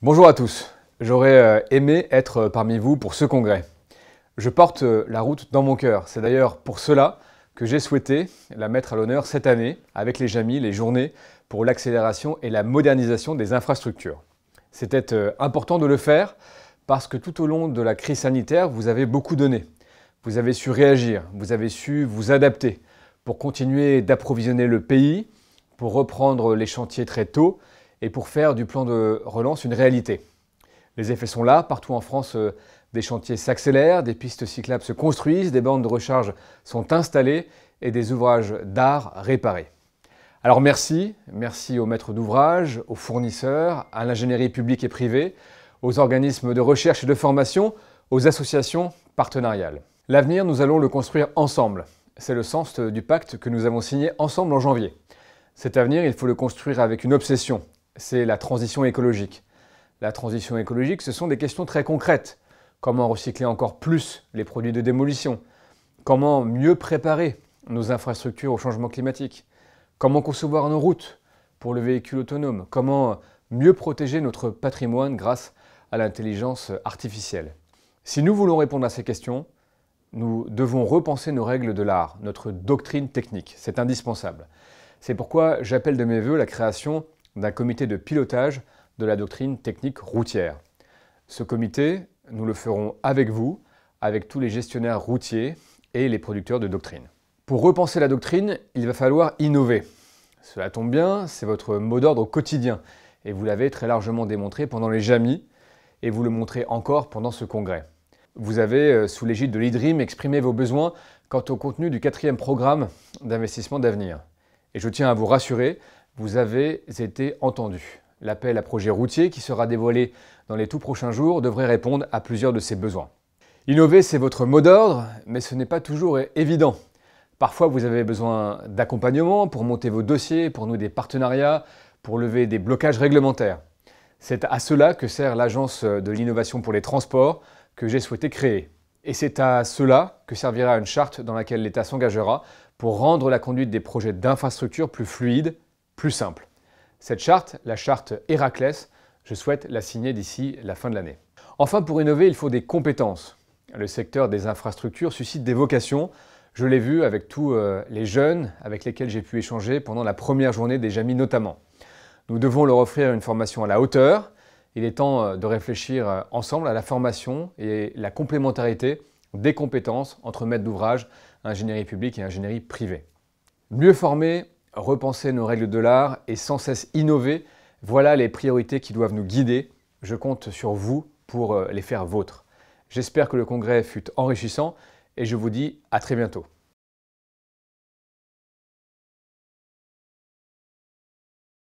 Bonjour à tous, j'aurais euh, aimé être euh, parmi vous pour ce congrès. Je porte euh, la route dans mon cœur, c'est d'ailleurs pour cela que j'ai souhaité la mettre à l'honneur cette année avec les JAMI, les journées pour l'accélération et la modernisation des infrastructures. C'était important de le faire parce que tout au long de la crise sanitaire, vous avez beaucoup donné. Vous avez su réagir, vous avez su vous adapter pour continuer d'approvisionner le pays, pour reprendre les chantiers très tôt et pour faire du plan de relance une réalité. Les effets sont là, partout en France, euh, des chantiers s'accélèrent, des pistes cyclables se construisent, des bandes de recharge sont installées et des ouvrages d'art réparés. Alors merci, merci aux maîtres d'ouvrage, aux fournisseurs, à l'ingénierie publique et privée, aux organismes de recherche et de formation, aux associations partenariales. L'avenir, nous allons le construire ensemble. C'est le sens euh, du pacte que nous avons signé ensemble en janvier. Cet avenir, il faut le construire avec une obsession, c'est la transition écologique. La transition écologique, ce sont des questions très concrètes. Comment recycler encore plus les produits de démolition Comment mieux préparer nos infrastructures au changement climatique Comment concevoir nos routes pour le véhicule autonome Comment mieux protéger notre patrimoine grâce à l'intelligence artificielle Si nous voulons répondre à ces questions, nous devons repenser nos règles de l'art, notre doctrine technique. C'est indispensable. C'est pourquoi j'appelle de mes voeux la création d'un comité de pilotage de la doctrine technique routière. Ce comité, nous le ferons avec vous, avec tous les gestionnaires routiers et les producteurs de doctrine. Pour repenser la doctrine, il va falloir innover. Cela tombe bien, c'est votre mot d'ordre au quotidien, et vous l'avez très largement démontré pendant les JAMI, et vous le montrez encore pendant ce congrès. Vous avez, euh, sous l'égide de l'IDRIM, exprimé vos besoins quant au contenu du quatrième programme d'investissement d'avenir. Et je tiens à vous rassurer, vous avez été entendu. L'appel à projet routier qui sera dévoilé dans les tout prochains jours devrait répondre à plusieurs de ces besoins. Innover, c'est votre mot d'ordre, mais ce n'est pas toujours évident. Parfois, vous avez besoin d'accompagnement pour monter vos dossiers, pour nouer des partenariats, pour lever des blocages réglementaires. C'est à cela que sert l'Agence de l'innovation pour les transports que j'ai souhaité créer. Et c'est à cela que servira une charte dans laquelle l'État s'engagera pour rendre la conduite des projets d'infrastructure plus fluide, plus simple. Cette charte, la charte Héraclès, je souhaite la signer d'ici la fin de l'année. Enfin, pour innover, il faut des compétences. Le secteur des infrastructures suscite des vocations. Je l'ai vu avec tous euh, les jeunes avec lesquels j'ai pu échanger pendant la première journée des Jamis notamment. Nous devons leur offrir une formation à la hauteur. Il est temps euh, de réfléchir euh, ensemble à la formation et la complémentarité des compétences entre maîtres d'ouvrage, ingénierie publique et ingénierie privée. Mieux former repenser nos règles de l'art et sans cesse innover, voilà les priorités qui doivent nous guider. Je compte sur vous pour euh, les faire vôtres. J'espère que le congrès fut enrichissant et je vous dis à très bientôt.